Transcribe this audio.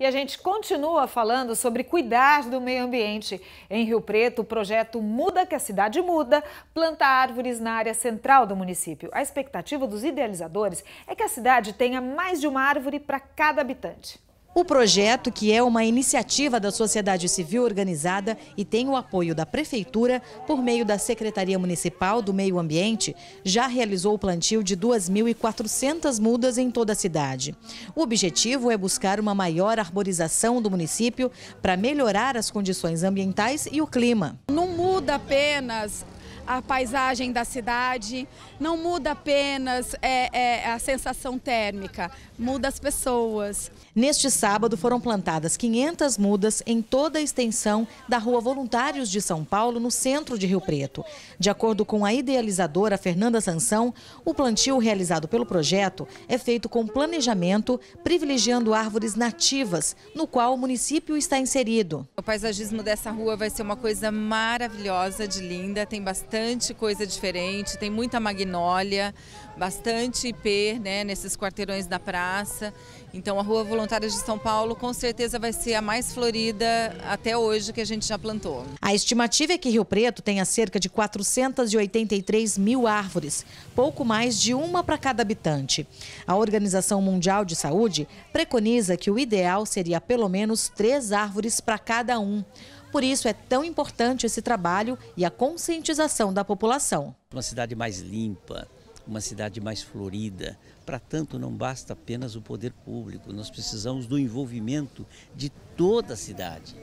E a gente continua falando sobre cuidar do meio ambiente. Em Rio Preto, o projeto Muda que a Cidade Muda planta árvores na área central do município. A expectativa dos idealizadores é que a cidade tenha mais de uma árvore para cada habitante. O projeto, que é uma iniciativa da sociedade civil organizada e tem o apoio da Prefeitura por meio da Secretaria Municipal do Meio Ambiente, já realizou o plantio de 2.400 mudas em toda a cidade. O objetivo é buscar uma maior arborização do município para melhorar as condições ambientais e o clima. Não muda apenas a paisagem da cidade, não muda apenas é, é, a sensação térmica, muda as pessoas. Neste sábado foram plantadas 500 mudas em toda a extensão da Rua Voluntários de São Paulo, no centro de Rio Preto. De acordo com a idealizadora Fernanda Sansão, o plantio realizado pelo projeto é feito com planejamento, privilegiando árvores nativas, no qual o município está inserido. O paisagismo dessa rua vai ser uma coisa maravilhosa de linda, tem bastante bastante coisa diferente, tem muita magnólia, bastante IP, né, nesses quarteirões da praça. Então a Rua Voluntárias de São Paulo com certeza vai ser a mais florida até hoje que a gente já plantou. A estimativa é que Rio Preto tenha cerca de 483 mil árvores, pouco mais de uma para cada habitante. A Organização Mundial de Saúde preconiza que o ideal seria pelo menos três árvores para cada um. Por isso é tão importante esse trabalho e a conscientização da população. Uma cidade mais limpa, uma cidade mais florida. Para tanto, não basta apenas o poder público, nós precisamos do envolvimento de toda a cidade.